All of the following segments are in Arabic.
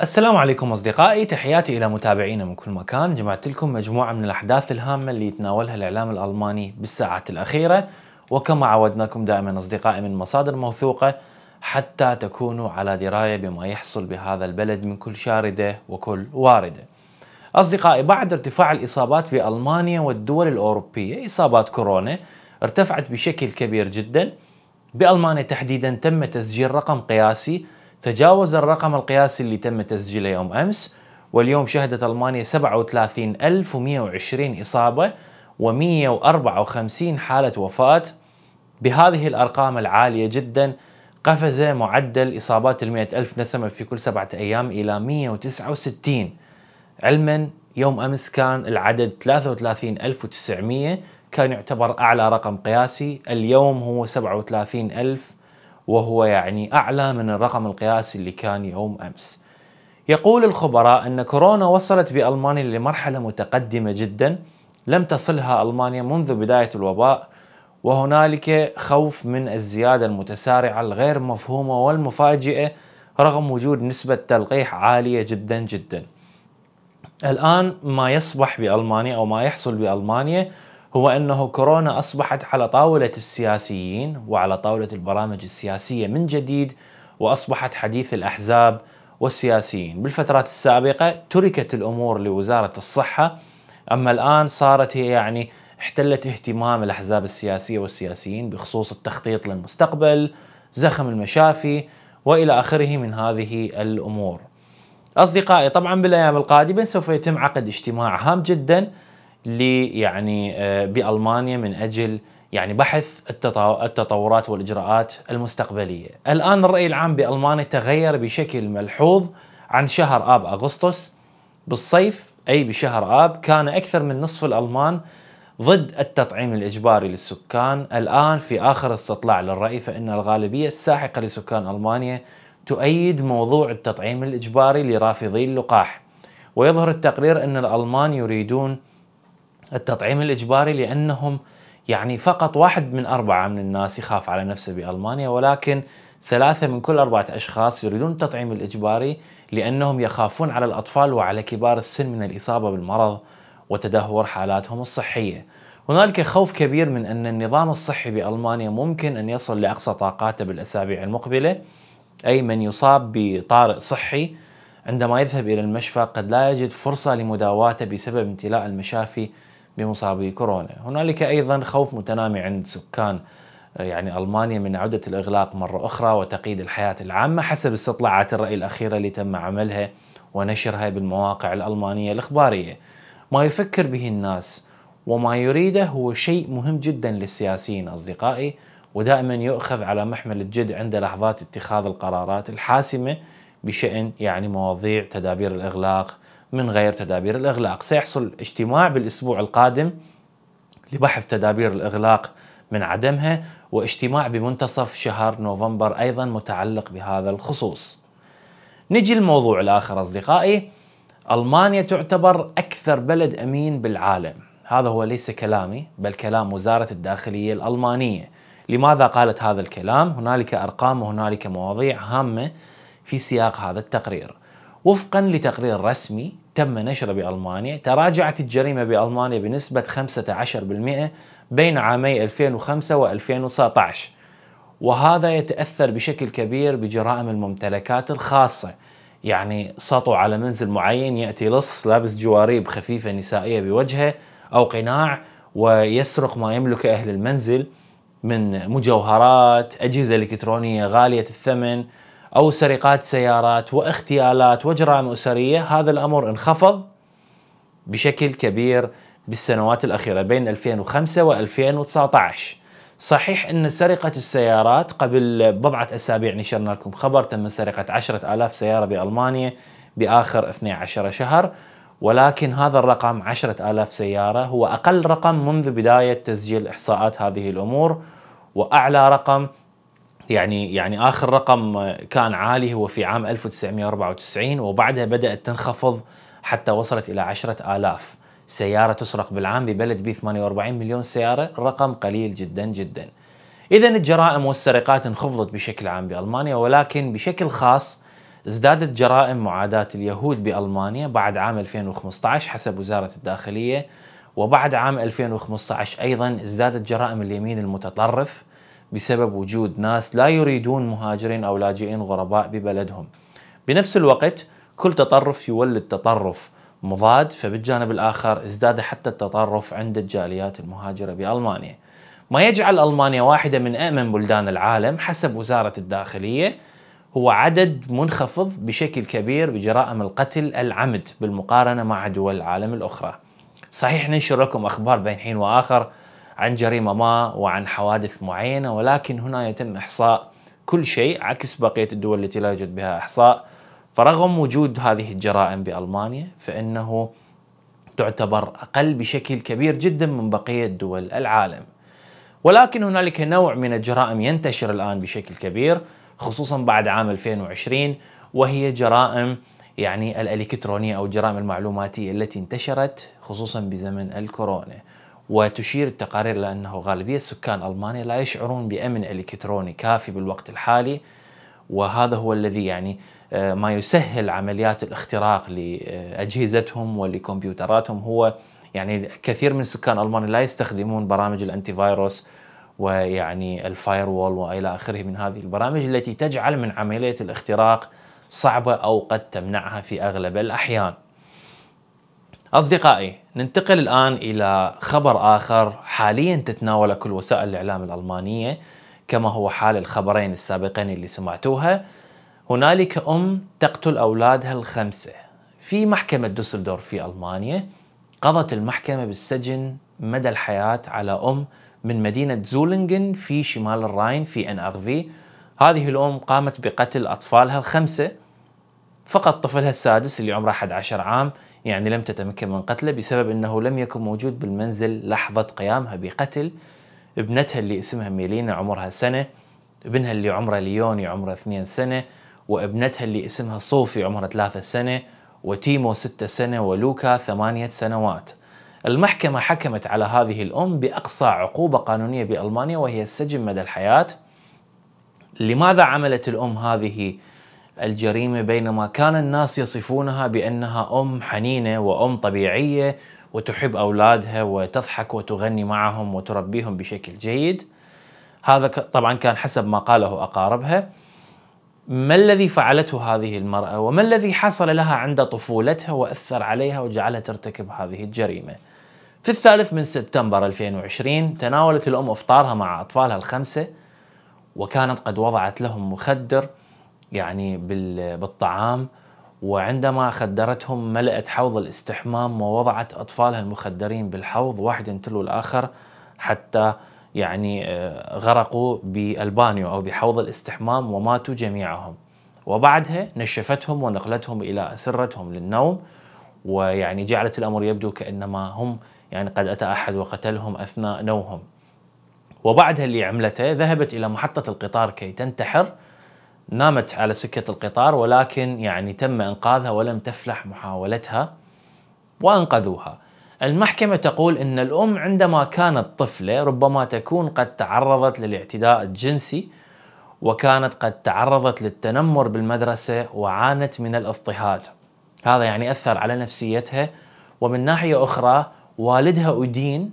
السلام عليكم أصدقائي تحياتي إلى متابعينا من كل مكان جمعت لكم مجموعة من الأحداث الهامة اللي يتناولها الإعلام الألماني بالساعات الأخيرة وكما عودناكم دائما أصدقائي من مصادر موثوقة حتى تكونوا على دراية بما يحصل بهذا البلد من كل شاردة وكل واردة أصدقائي بعد ارتفاع الإصابات في ألمانيا والدول الأوروبية إصابات كورونا ارتفعت بشكل كبير جدا بألمانيا تحديدا تم تسجيل رقم قياسي تجاوز الرقم القياسي اللي تم تسجيله يوم أمس واليوم شهدت ألمانيا 37120 إصابة و154 حالة وفاة بهذه الأرقام العالية جدا قفز معدل إصابات المئة ألف نسمة في كل سبعة أيام إلى 169 علما يوم أمس كان العدد 33900 كان يعتبر أعلى رقم قياسي اليوم هو 37000 وهو يعني أعلى من الرقم القياسي اللي كان يوم أمس يقول الخبراء أن كورونا وصلت بألمانيا لمرحلة متقدمة جدا لم تصلها ألمانيا منذ بداية الوباء وهنالك خوف من الزيادة المتسارعة الغير مفهومة والمفاجئة رغم وجود نسبة تلقيح عالية جدا جدا الآن ما يصبح بألمانيا أو ما يحصل بألمانيا هو انه كورونا اصبحت على طاوله السياسيين وعلى طاوله البرامج السياسيه من جديد واصبحت حديث الاحزاب والسياسيين بالفترات السابقه تركت الامور لوزاره الصحه اما الان صارت هي يعني احتلت اهتمام الاحزاب السياسيه والسياسيين بخصوص التخطيط للمستقبل زخم المشافي والى اخره من هذه الامور. اصدقائي طبعا بالايام القادمه سوف يتم عقد اجتماع هام جدا يعني آه، بالمانيا من اجل يعني بحث التطورات والاجراءات المستقبليه. الان الراي العام بالمانيا تغير بشكل ملحوظ عن شهر اب اغسطس بالصيف اي بشهر اب كان اكثر من نصف الالمان ضد التطعيم الاجباري للسكان، الان في اخر استطلاع للراي فان الغالبيه الساحقه لسكان المانيا تؤيد موضوع التطعيم الاجباري لرافضي اللقاح. ويظهر التقرير ان الالمان يريدون التطعيم الاجباري لانهم يعني فقط واحد من اربعه من الناس يخاف على نفسه بالمانيا ولكن ثلاثه من كل اربعه اشخاص يريدون التطعيم الاجباري لانهم يخافون على الاطفال وعلى كبار السن من الاصابه بالمرض وتدهور حالاتهم الصحيه. هنالك خوف كبير من ان النظام الصحي بالمانيا ممكن ان يصل لاقصى طاقاته بالاسابيع المقبله اي من يصاب بطارئ صحي عندما يذهب الى المشفى قد لا يجد فرصه لمداواته بسبب امتلاء المشافي بمصابي كورونا هنالك أيضا خوف متنامي عند سكان آه، يعني ألمانيا من عودة الإغلاق مرة أخرى وتقييد الحياة العامة حسب استطلاعات الرأي الأخيرة اللي تم عملها ونشرها بالمواقع الألمانية الإخبارية ما يفكر به الناس وما يريده هو شيء مهم جدا للسياسيين أصدقائي ودائما يؤخذ على محمل الجد عند لحظات اتخاذ القرارات الحاسمة بشأن يعني مواضيع تدابير الإغلاق من غير تدابير الإغلاق سيحصل اجتماع بالأسبوع القادم لبحث تدابير الإغلاق من عدمها واجتماع بمنتصف شهر نوفمبر أيضا متعلق بهذا الخصوص نجي الموضوع الآخر أصدقائي ألمانيا تعتبر أكثر بلد أمين بالعالم هذا هو ليس كلامي بل كلام وزارة الداخلية الألمانية لماذا قالت هذا الكلام؟ هنالك أرقام وهنالك مواضيع هامة في سياق هذا التقرير وفقا لتقرير رسمي تم نشره بألمانيا تراجعت الجريمة بألمانيا بنسبة 15% بين عامي 2005 و 2019 وهذا يتأثر بشكل كبير بجرائم الممتلكات الخاصة يعني سطو على منزل معين يأتي لص لابس جواريب خفيفة نسائية بوجهه أو قناع ويسرق ما يملك أهل المنزل من مجوهرات أجهزة إلكترونية غالية الثمن أو سرقات سيارات واغتيالات وجرائم أسرية هذا الأمر انخفض بشكل كبير بالسنوات الأخيرة بين 2005 و 2019 صحيح أن سرقة السيارات قبل بضعة أسابيع نشرنا لكم خبر تم سرقة 10000 سيارة بألمانيا بآخر 12 شهر ولكن هذا الرقم 10000 سيارة هو أقل رقم منذ بداية تسجيل إحصاءات هذه الأمور وأعلى رقم يعني يعني اخر رقم كان عالي هو في عام 1994 وبعدها بدات تنخفض حتى وصلت الى 10000 سياره تسرق بالعام ببلد ب 48 مليون سياره رقم قليل جدا جدا. اذا الجرائم والسرقات انخفضت بشكل عام بالمانيا ولكن بشكل خاص ازدادت جرائم معاداة اليهود بالمانيا بعد عام 2015 حسب وزارة الداخلية وبعد عام 2015 ايضا ازدادت جرائم اليمين المتطرف بسبب وجود ناس لا يريدون مهاجرين أو لاجئين غرباء ببلدهم بنفس الوقت كل تطرف يولد تطرف مضاد فبالجانب الآخر ازداد حتى التطرف عند الجاليات المهاجرة بألمانيا ما يجعل ألمانيا واحدة من امن بلدان العالم حسب وزارة الداخلية هو عدد منخفض بشكل كبير بجرائم القتل العمد بالمقارنة مع دول العالم الأخرى صحيح ننشر لكم أخبار بين حين وآخر عن جريمه ما وعن حوادث معينه ولكن هنا يتم احصاء كل شيء عكس بقيه الدول التي لا يوجد بها احصاء فرغم وجود هذه الجرائم بالمانيا فانه تعتبر اقل بشكل كبير جدا من بقيه دول العالم. ولكن هنالك نوع من الجرائم ينتشر الان بشكل كبير خصوصا بعد عام 2020 وهي جرائم يعني الالكترونيه او الجرائم المعلوماتيه التي انتشرت خصوصا بزمن الكورونا. وتشير التقارير إلى أنه غالبية سكان ألمانيا لا يشعرون بأمن إلكتروني كافي بالوقت الحالي وهذا هو الذي يعني آه، ما يسهل عمليات الاختراق لأجهزتهم ولكمبيوتراتهم هو يعني كثير من سكان ألمانيا لا يستخدمون برامج الأنتي فايروس ويعني الفاير وول والى اخره من هذه البرامج التي تجعل من عمليه الاختراق صعبه او قد تمنعها في اغلب الاحيان. أصدقائي ننتقل الآن إلى خبر آخر حاليا تتناوله كل وسائل الإعلام الألمانية كما هو حال الخبرين السابقين اللي سمعتوها هنالك أم تقتل أولادها الخمسة في محكمة دوسلدورف في ألمانيا قضت المحكمة بالسجن مدى الحياة على أم من مدينة زولنجن في شمال الراين في ان أغفي هذه الأم قامت بقتل أطفالها الخمسة فقط طفلها السادس اللي عمره 11 عام يعني لم تتمكن من قتله بسبب أنه لم يكن موجود بالمنزل لحظة قيامها بقتل ابنتها اللي اسمها ميلينا عمرها سنة ابنها اللي عمره ليوني عمره اثنين سنة وابنتها اللي اسمها صوفي عمرها ثلاثة سنة وتيمو ستة سنة ولوكا ثمانية سنوات المحكمة حكمت على هذه الأم بأقصى عقوبة قانونية بألمانيا وهي السجن مدى الحياة لماذا عملت الأم هذه الجريمة بينما كان الناس يصفونها بأنها أم حنينة وأم طبيعية وتحب أولادها وتضحك وتغني معهم وتربيهم بشكل جيد هذا طبعا كان حسب ما قاله أقاربها ما الذي فعلته هذه المرأة وما الذي حصل لها عند طفولتها وأثر عليها وجعلها ترتكب هذه الجريمة في الثالث من سبتمبر 2020 تناولت الأم إفطارها مع أطفالها الخمسة وكانت قد وضعت لهم مخدر يعني بالطعام وعندما خدرتهم ملأت حوض الاستحمام ووضعت أطفالها المخدرين بالحوض واحدا تلو الآخر حتى يعني آه، غرقوا بالبانيو أو بحوض الاستحمام وماتوا جميعهم وبعدها نشفتهم ونقلتهم إلى أسرتهم للنوم ويعني جعلت الأمر يبدو كأنما هم يعني قد أتى أحد وقتلهم أثناء نومهم وبعدها اللي عملته ذهبت إلى محطة القطار كي تنتحر نامت على سكة القطار ولكن يعني تم إنقاذها ولم تفلح محاولتها وأنقذوها المحكمة تقول أن الأم عندما كانت طفلة ربما تكون قد تعرضت للاعتداء الجنسي وكانت قد تعرضت للتنمر بالمدرسة وعانت من الاضطهاد هذا يعني أثر على نفسيتها ومن ناحية أخرى والدها أدين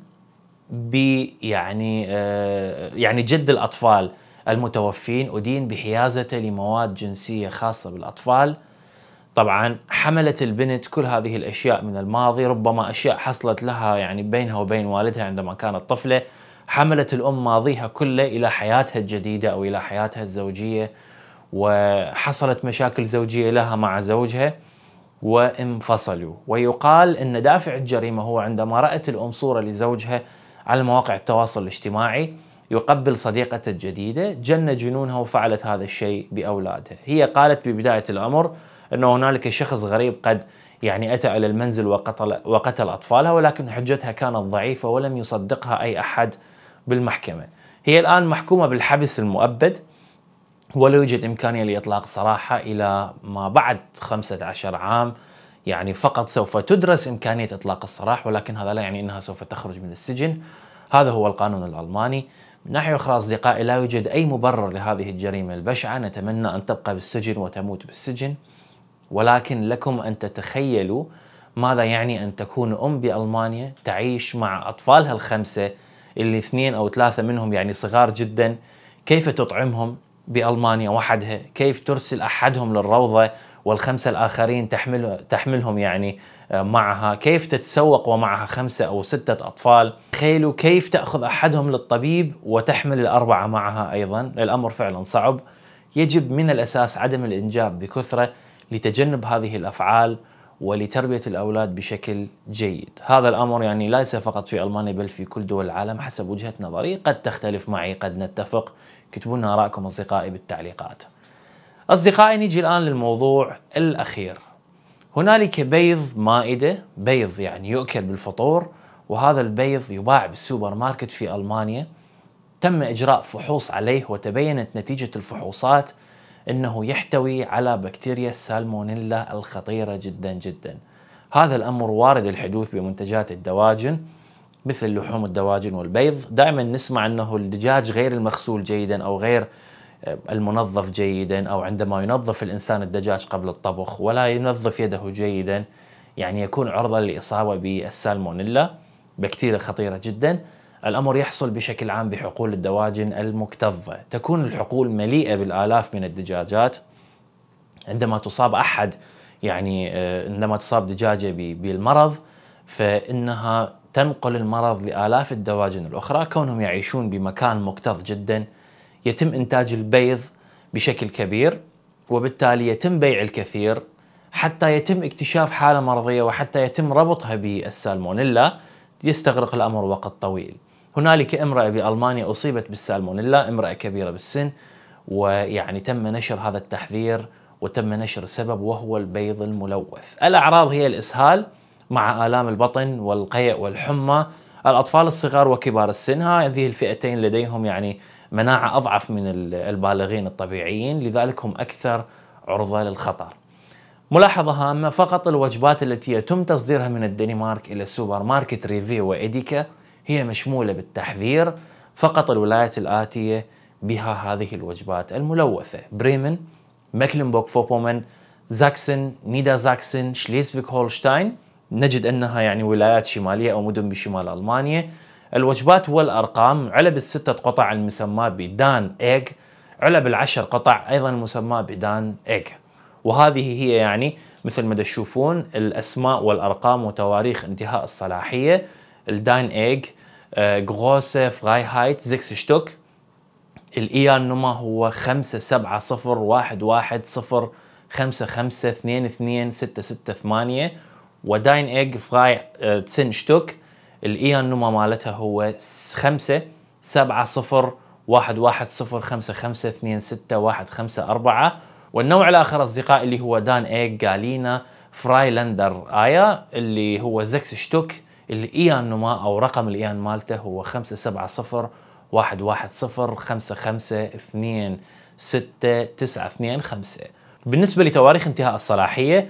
ب يعني آه، يعني جد الأطفال المتوفين أدين بحيازته لمواد جنسية خاصة بالأطفال طبعا حملت البنت كل هذه الأشياء من الماضي ربما أشياء حصلت لها يعني بينها وبين والدها عندما كانت طفلة حملت الأم ماضيها كله إلى حياتها الجديدة أو إلى حياتها الزوجية وحصلت مشاكل زوجية لها مع زوجها وانفصلوا ويقال أن دافع الجريمة هو عندما رأت الأم صورة لزوجها على مواقع التواصل الاجتماعي يقبل صديقته الجديدة جن جنونها وفعلت هذا الشيء بأولادها هي قالت ببداية الأمر أنه هنالك شخص غريب قد يعني أتى إلى المنزل وقتل, وقتل أطفالها ولكن حجتها كانت ضعيفة ولم يصدقها أي أحد بالمحكمة هي الآن محكومة بالحبس المؤبد ولا يوجد إمكانية لإطلاق سراحة إلى ما بعد 15 عام يعني فقط سوف تدرس إمكانية إطلاق السراح ولكن هذا لا يعني أنها سوف تخرج من السجن هذا هو القانون الألماني من ناحية أخرى أصدقائي لا يوجد أي مبرر لهذه الجريمة البشعة نتمنى أن تبقى بالسجن وتموت بالسجن ولكن لكم أن تتخيلوا ماذا يعني أن تكون أم بألمانيا تعيش مع أطفالها الخمسة اللي اثنين أو ثلاثة منهم يعني صغار جدا كيف تطعمهم بألمانيا وحدها كيف ترسل أحدهم للروضة والخمسة الآخرين تحمل تحملهم يعني آه، معها كيف تتسوق ومعها خمسة أو ستة أطفال تخيلوا كيف تأخذ أحدهم للطبيب وتحمل الأربعة معها أيضا الأمر فعلا صعب يجب من الأساس عدم الإنجاب بكثرة لتجنب هذه الأفعال ولتربية الأولاد بشكل جيد هذا الأمر يعني ليس فقط في ألمانيا بل في كل دول العالم حسب وجهة نظري قد تختلف معي قد نتفق كتبونا لنا أصدقائي بالتعليقات أصدقائي نيجي الآن للموضوع الأخير هنالك بيض مائدة بيض يعني يؤكل بالفطور وهذا البيض يباع بالسوبر ماركت في ألمانيا تم إجراء فحوص عليه وتبينت نتيجة الفحوصات أنه يحتوي على بكتيريا السالمونيلا الخطيرة جدا جدا هذا الأمر وارد الحدوث بمنتجات الدواجن مثل لحوم الدواجن والبيض دائما نسمع أنه الدجاج غير المغسول جيدا أو غير المنظف جيدا او عندما ينظف الانسان الدجاج قبل الطبخ ولا ينظف يده جيدا يعني يكون عرضه للاصابه بالسالمونيلا بكتيريا خطيره جدا الامر يحصل بشكل عام بحقول الدواجن المكتظه تكون الحقول مليئه بالالاف من الدجاجات عندما تصاب احد يعني آه، عندما تصاب دجاجه بالمرض فانها تنقل المرض لالاف الدواجن الاخرى كونهم يعيشون بمكان مكتظ جدا يتم إنتاج البيض بشكل كبير وبالتالي يتم بيع الكثير حتى يتم اكتشاف حالة مرضية وحتى يتم ربطها بالسالمونيلا يستغرق الأمر وقت طويل هنالك امرأة بألمانيا أصيبت بالسالمونيلا امرأة كبيرة بالسن ويعني تم نشر هذا التحذير وتم نشر السبب وهو البيض الملوث الأعراض هي الإسهال مع آلام البطن والقيء والحمى الأطفال الصغار وكبار السن هذه الفئتين لديهم يعني مناعة أضعف من البالغين الطبيعيين لذلك هم أكثر عرضة للخطر ملاحظة هامة فقط الوجبات التي يتم تصديرها من الدنمارك إلى السوبر ماركت ريفي وإديكا هي مشمولة بالتحذير فقط الولايات الآتية بها هذه الوجبات الملوثة بريمن مكلنبوك فوبومن زاكسن نيدا زاكسن شليسفيك هولشتاين نجد أنها يعني ولايات شمالية أو مدن بشمال ألمانيا الوجبات والأرقام علب الستة قطع المسمى بدان إيج علب العشر قطع أيضا المسمى بدان إيج وهذه هي يعني مثل ما تشوفون الأسماء والأرقام وتواريخ انتهاء الصلاحية الدان إيج آه، غروسة هايت زكس شتوك الإيان نما هو خمسة سبعة صفر واحد واحد صفر خمسة خمسة اثنين اثنين ستة ستة ثمانية وداين إيج فراي آه، تسن شتوك الاي ان نمى مالتها هو 5 7 0 1 1 0 5 5 2 6 1 5 4 والنوع الاخر اصدقائي اللي هو دان ايج جالينا فرايلاندر ايا اللي هو زكس شتوك الاي ان نمى او رقم الاي ان مالته هو 5 7 0 واحد واحد صفر 5 خمسة اثنين ستة تسعة اثنين خمسة بالنسبة لتواريخ انتهاء الصلاحية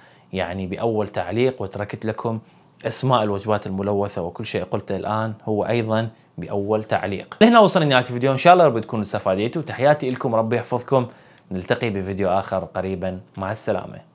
يعني باول تعليق وتركت لكم اسماء الوجبات الملوثه وكل شيء قلته الان هو ايضا باول تعليق. هنا وصلنا نهاية الفيديو ان شاء الله رب تكونوا استفاديتوا تحياتي لكم ربي يحفظكم نلتقي بفيديو اخر قريبا مع السلامه.